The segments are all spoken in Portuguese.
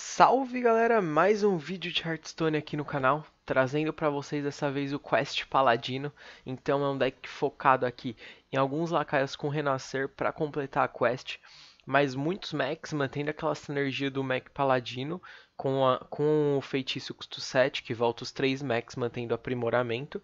Salve galera, mais um vídeo de Hearthstone aqui no canal, trazendo para vocês dessa vez o Quest Paladino. Então é um deck focado aqui em alguns lacaios com Renascer para completar a quest, mas muitos mechs mantendo aquela sinergia do mech Paladino com, a, com o feitiço custo 7, que volta os 3 mechs mantendo aprimoramento.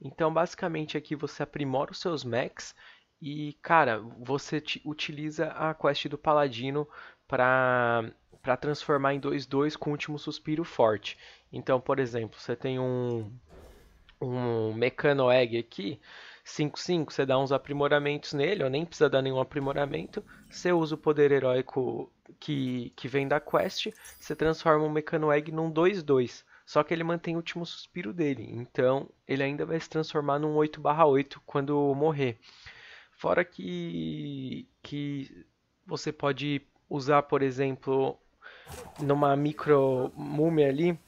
Então basicamente aqui você aprimora os seus mechs e, cara, você utiliza a quest do Paladino para para transformar em 2-2 com o último suspiro forte. Então, por exemplo, você tem um, um Mecano Egg aqui, 5-5, você dá uns aprimoramentos nele, ou nem precisa dar nenhum aprimoramento, você usa o poder heróico que, que vem da quest, você transforma o Mecano Egg num 2-2. Só que ele mantém o último suspiro dele, então ele ainda vai se transformar num 8/8 quando morrer. Fora que, que você pode usar, por exemplo, numa micro múmia ali,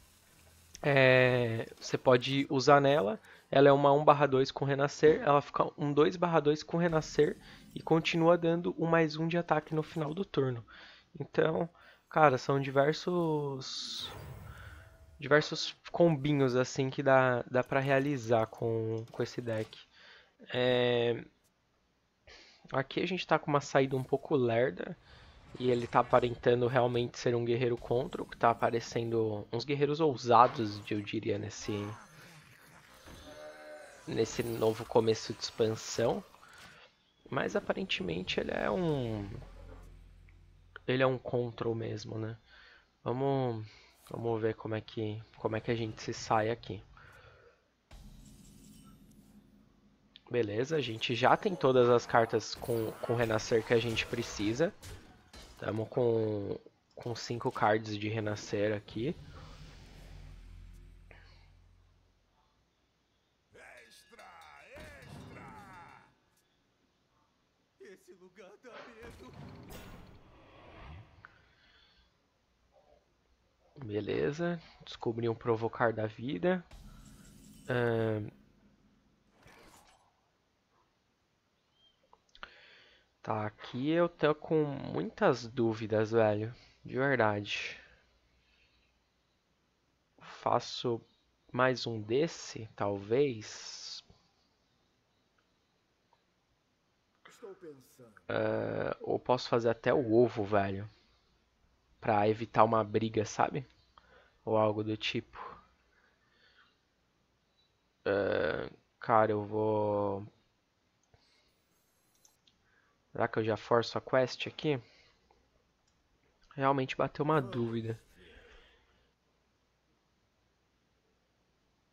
é, você pode usar nela. Ela é uma 1 2 com renascer, ela fica um 2 2 com renascer e continua dando um mais um de ataque no final do turno. Então, cara, são diversos diversos combinhos assim que dá, dá para realizar com, com esse deck. É... Aqui a gente tá com uma saída um pouco lerda, e ele tá aparentando realmente ser um guerreiro contra, que tá aparecendo uns guerreiros ousados, eu diria, nesse nesse novo começo de expansão. Mas aparentemente ele é um ele é um control mesmo, né? Vamos vamos ver como é que como é que a gente se sai aqui. Beleza, a gente já tem todas as cartas com, com o Renascer que a gente precisa. Estamos tá. com, com cinco cards de renascer aqui. Extra, extra! Esse lugar dá medo. Beleza, descobri um provocar da vida. Uh, Tá, aqui eu tô com muitas dúvidas, velho. De verdade. Faço mais um desse, talvez. Uh, ou posso fazer até o ovo, velho. Pra evitar uma briga, sabe? Ou algo do tipo. Uh, cara, eu vou Será que eu já forço a quest aqui? Realmente bateu uma dúvida.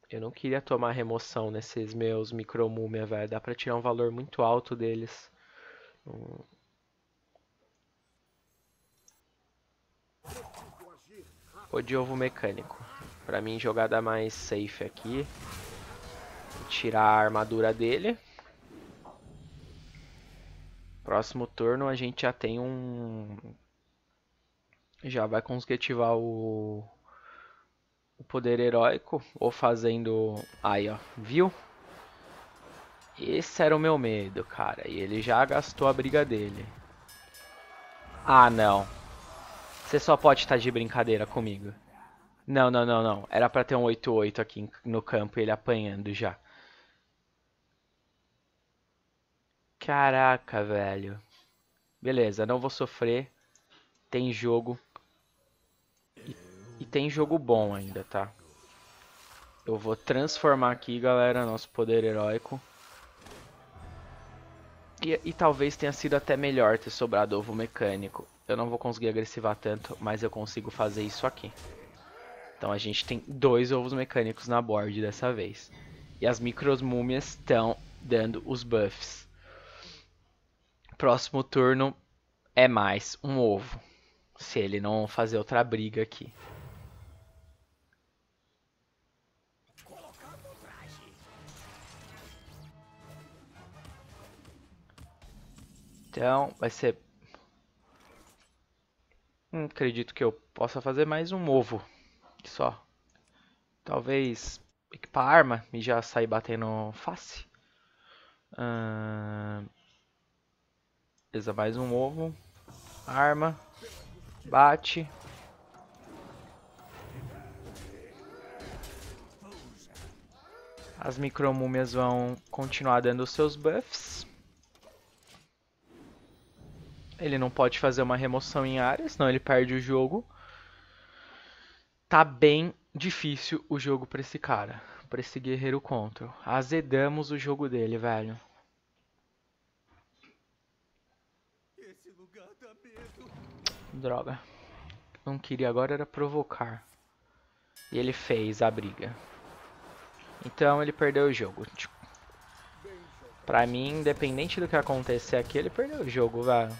Eu não queria tomar remoção nesses meus micromúmia, velho. Dá pra tirar um valor muito alto deles. Hum. O de ovo mecânico. Pra mim, jogada mais safe aqui. Tirar a armadura dele. Próximo turno a gente já tem um. Já vai conseguir o. O poder heróico. Ou fazendo. Aí, ó. Viu? Esse era o meu medo, cara. E ele já gastou a briga dele. Ah, não. Você só pode estar de brincadeira comigo. Não, não, não, não. Era pra ter um 8-8 aqui no campo e ele apanhando já. Caraca, velho. Beleza, não vou sofrer. Tem jogo. E, e tem jogo bom ainda, tá? Eu vou transformar aqui, galera, nosso poder heróico. E, e, talvez tenha sido até melhor ter sobrado ovo mecânico. Eu não vou conseguir agressivar tanto, mas eu consigo fazer isso aqui. Então a gente tem dois ovos mecânicos na board dessa vez. E as micros múmias estão dando os buffs. Próximo turno é mais um ovo. Se ele não fazer outra briga aqui. Então, vai ser... Não hum, acredito que eu possa fazer mais um ovo. Só. Talvez equipar arma e já sair batendo face. Hum... Beleza, mais um ovo. Arma. Bate. As micromúmias vão continuar dando seus buffs. Ele não pode fazer uma remoção em área, senão ele perde o jogo. Tá bem difícil o jogo pra esse cara, pra esse guerreiro control. Azedamos o jogo dele, velho. Droga. não queria agora era provocar. E ele fez a briga. Então ele perdeu o jogo. Tipo, pra mim, independente do que acontecer aqui, ele perdeu o jogo, velho.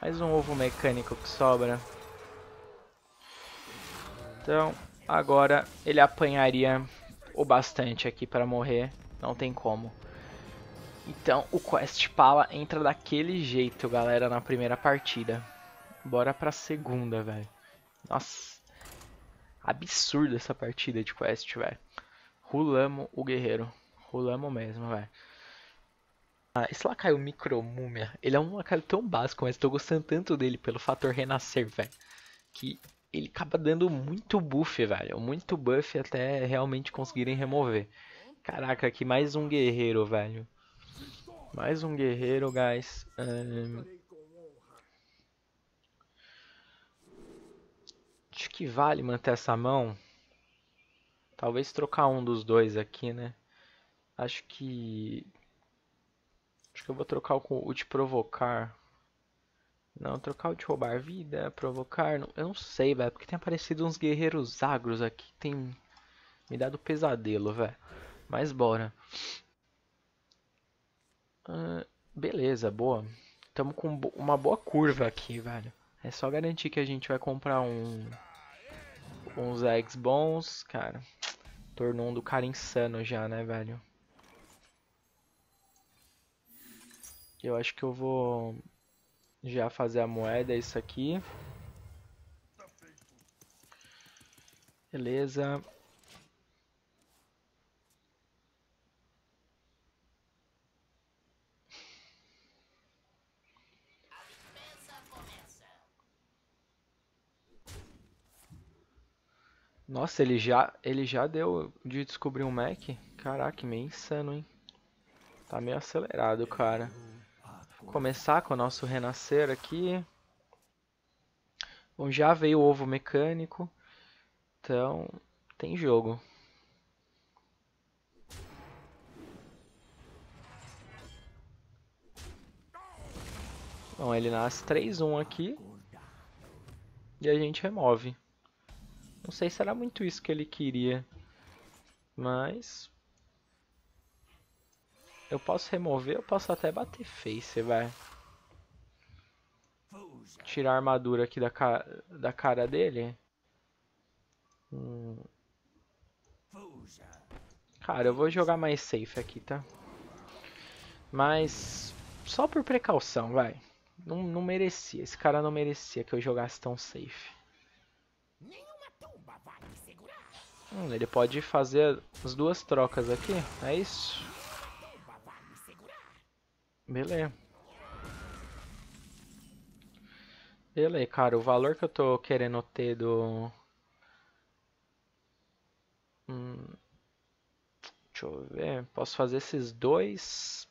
Mais um ovo mecânico que sobra. Então, agora ele apanharia o bastante aqui pra morrer. Não tem como. Então, o Quest Pala entra daquele jeito, galera, na primeira partida. Bora pra segunda, velho. Nossa. Absurda essa partida de quest, velho. Rulamos o guerreiro. Rulamos mesmo, velho. Ah, esse lacaio Micromúmia, ele é um lacaio tão básico, mas tô gostando tanto dele pelo fator renascer, velho. Que ele acaba dando muito buff, velho. Muito buff até realmente conseguirem remover. Caraca, aqui mais um guerreiro, velho. Mais um guerreiro, guys. Um... Acho que vale manter essa mão. Talvez trocar um dos dois aqui, né? Acho que... Acho que eu vou trocar o, de provocar. Não, trocar o de roubar vida, provocar... Não, eu não sei, velho. Porque tem aparecido uns guerreiros agros aqui. Tem... Me dado pesadelo, velho. Mas bora. Uh, beleza, boa. Tamo com uma boa curva aqui, velho. É só garantir que a gente vai comprar um... Uns eggs bons, cara. Tornou um do cara insano já, né, velho? Eu acho que eu vou já fazer a moeda, é isso aqui. Beleza. Nossa, ele já, ele já deu de descobrir um Mac? Caraca, meio insano, hein? Tá meio acelerado, cara. Vou começar com o nosso renascer aqui. Bom, já veio o ovo mecânico. Então, tem jogo. Bom, ele nasce 3-1 aqui. E a gente remove. Não sei se era muito isso que ele queria. Mas... Eu posso remover, eu posso até bater face, vai. Tirar a armadura aqui da, ca... da cara dele. Hum. Cara, eu vou jogar mais safe aqui, tá? Mas... Só por precaução, vai. Não, não merecia. Esse cara não merecia que eu jogasse tão safe. Hum, ele pode fazer as duas trocas aqui, é isso? Beleza. Beleza, cara, o valor que eu tô querendo ter do... Hum, deixa eu ver, posso fazer esses dois,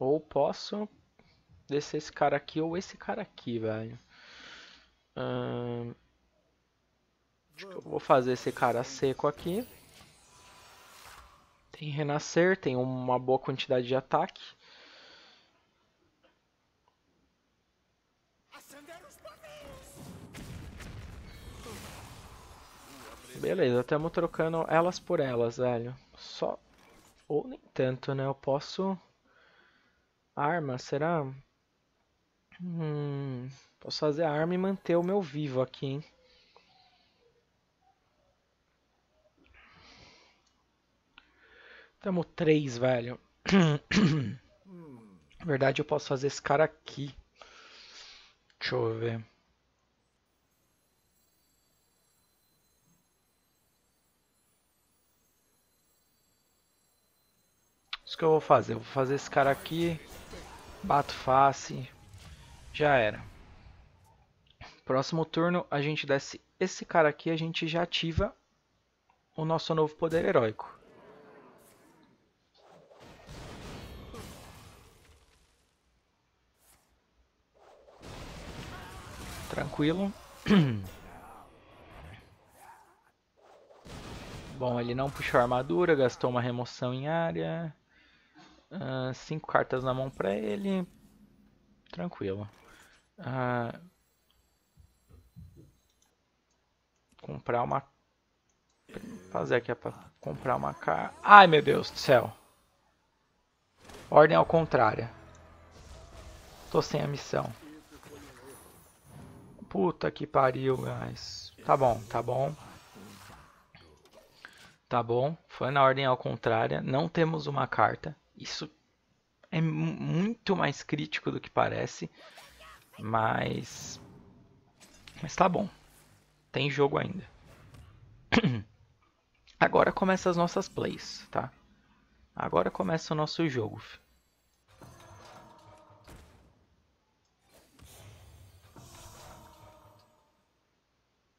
ou posso descer esse cara aqui ou esse cara aqui, velho. Hum, eu vou fazer esse cara seco aqui. Tem renascer, tem uma boa quantidade de ataque. Beleza, estamos trocando elas por elas, velho. Só... Ou nem tanto, né? Eu posso... Arma, será? Hum... Posso fazer a arma e manter o meu vivo aqui, hein? Tamo três, velho. Hum. Na verdade, eu posso fazer esse cara aqui. Deixa eu ver. Isso que eu vou fazer. Eu vou fazer esse cara aqui. Bato face. Já era. Próximo turno, a gente desce esse cara aqui. A gente já ativa o nosso novo poder heróico. tranquilo. Bom, ele não puxou a armadura, gastou uma remoção em área. Uh, cinco cartas na mão pra ele. Tranquilo. Uh, comprar uma... Fazer aqui é pra comprar uma carta... Ai, meu Deus do céu. Ordem ao contrário. Tô sem a missão. Puta que pariu, mas... Tá bom, tá bom. Tá bom, foi na ordem ao contrária. Não temos uma carta. Isso é muito mais crítico do que parece. Mas... Mas tá bom. Tem jogo ainda. Agora começa as nossas plays, tá? Agora começa o nosso jogo.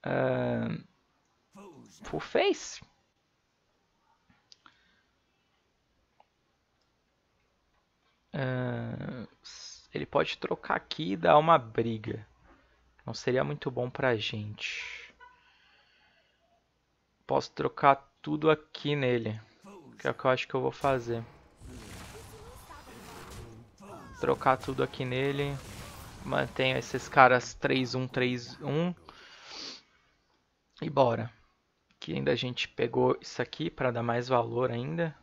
uh, full face. Uh, ele pode trocar aqui e dar uma briga. Não seria muito bom pra gente. Posso trocar tudo aqui nele. Que é o que eu acho que eu vou fazer. Trocar tudo aqui nele. Mantenho esses caras 3-1-3-1. E bora. que ainda a gente pegou isso aqui para dar mais valor ainda.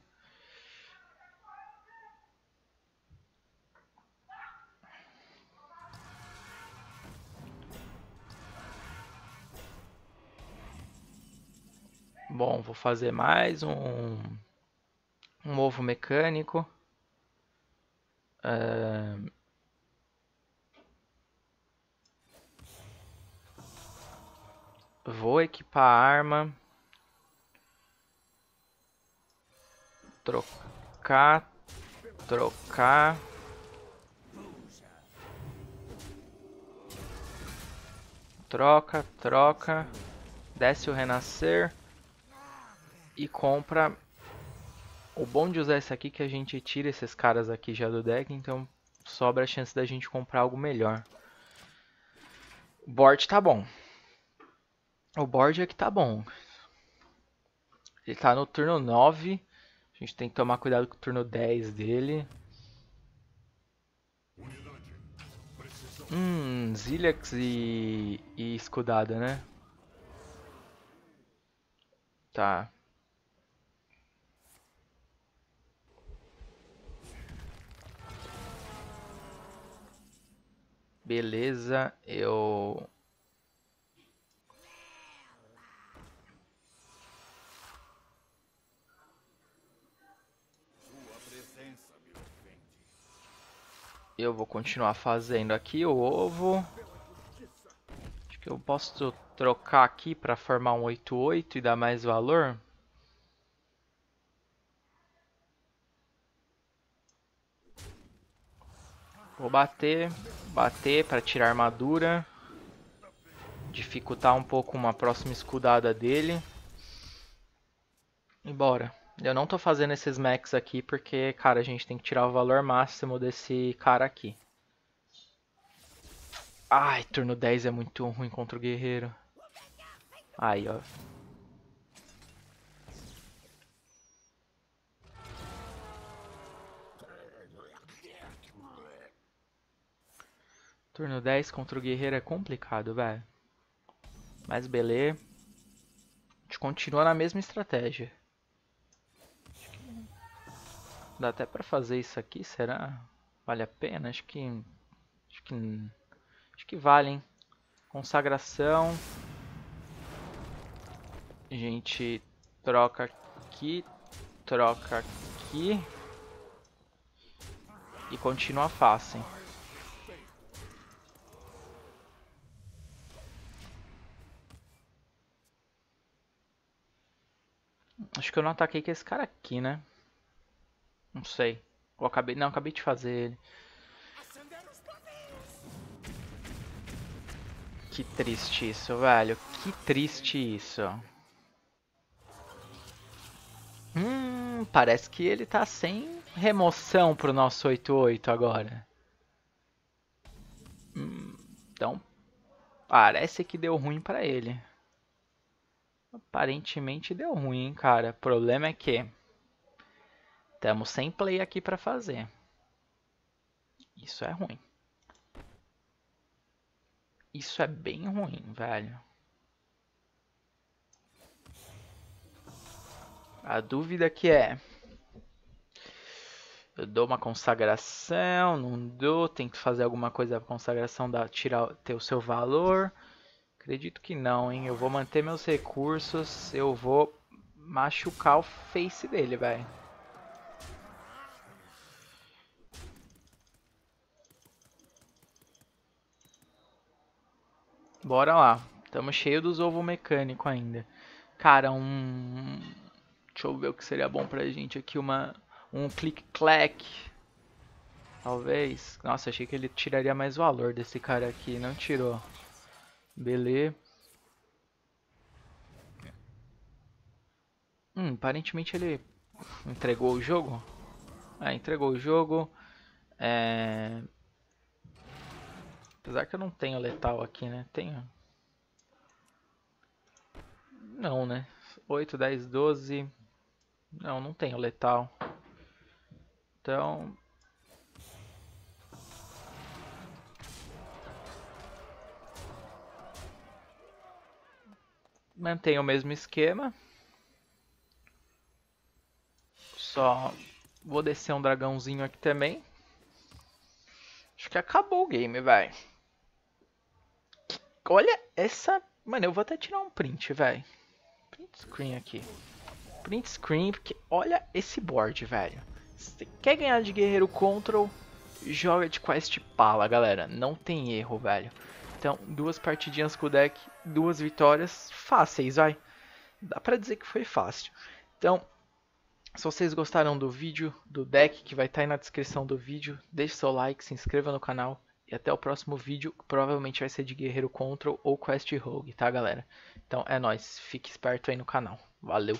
Bom, vou fazer mais um, um ovo mecânico. Uh, Vou equipar a arma. Trocar. Trocar. Troca, troca. Desce o renascer. E compra. O bom de usar esse aqui é que a gente tira esses caras aqui já do deck. Então sobra a chance da gente comprar algo melhor. Bort tá bom. O board é que tá bom. Ele tá no turno 9. A gente tem que tomar cuidado com o turno 10 dele. Hum, Zilex e, e escudada, né? Tá. Beleza, eu Eu vou continuar fazendo aqui o ovo. Acho que eu posso trocar aqui para formar um 88 e dar mais valor. Vou bater, bater para tirar armadura. Dificultar um pouco uma próxima escudada dele. E bora. Eu não tô fazendo esses max aqui porque, cara, a gente tem que tirar o valor máximo desse cara aqui. Ai, turno 10 é muito ruim contra o guerreiro. Aí, ó. Turno 10 contra o guerreiro é complicado, velho. Mas beleza. A gente continua na mesma estratégia. Dá até pra fazer isso aqui, será? Vale a pena? Acho que... Acho que, acho que vale, hein? Consagração. A gente troca aqui, troca aqui. E continua fácil. hein. Acho que eu não ataquei com esse cara aqui, né? Não sei. Eu acabei. Não, acabei de fazer ele. Que triste isso, velho. Que triste isso. Hum, parece que ele tá sem remoção pro nosso 88 agora. Hum, então, parece que deu ruim pra ele. Aparentemente deu ruim, cara. O problema é que... Estamos sem play aqui para fazer. Isso é ruim. Isso é bem ruim, velho. A dúvida que é... Eu dou uma consagração, não dou, tem que fazer alguma coisa pra consagração da, tirar, ter o seu valor. Acredito que não, hein? Eu vou manter meus recursos, eu vou machucar o face dele, velho. Bora lá. Tamo cheio dos ovo mecânico ainda. Cara, um. Deixa eu ver o que seria bom pra gente aqui. Uma... Um click-clack. Talvez. Nossa, achei que ele tiraria mais valor desse cara aqui. Não tirou. Beleza. Hum, aparentemente ele entregou o jogo. Ah, entregou o jogo. É... Apesar que eu não tenho letal aqui, né? Tenho. Não, né? 8, 10, 12. Não, não tenho letal. Então. Mantém o mesmo esquema. Só vou descer um dragãozinho aqui também. Acho que acabou o game, velho. Olha essa... Mano, eu vou até tirar um print, velho. Print screen aqui. Print screen, porque olha esse board, velho. Se quer ganhar de guerreiro control, joga de quest pala, galera. Não tem erro, velho. Então, duas partidinhas com o deck, duas vitórias fáceis, vai. Dá pra dizer que foi fácil. Então, se vocês gostaram do vídeo, do deck, que vai estar tá aí na descrição do vídeo, deixe seu like, se inscreva no canal até o próximo vídeo, que provavelmente vai ser de Guerreiro Control ou Quest Rogue, tá, galera? Então é nóis, fique esperto aí no canal. Valeu!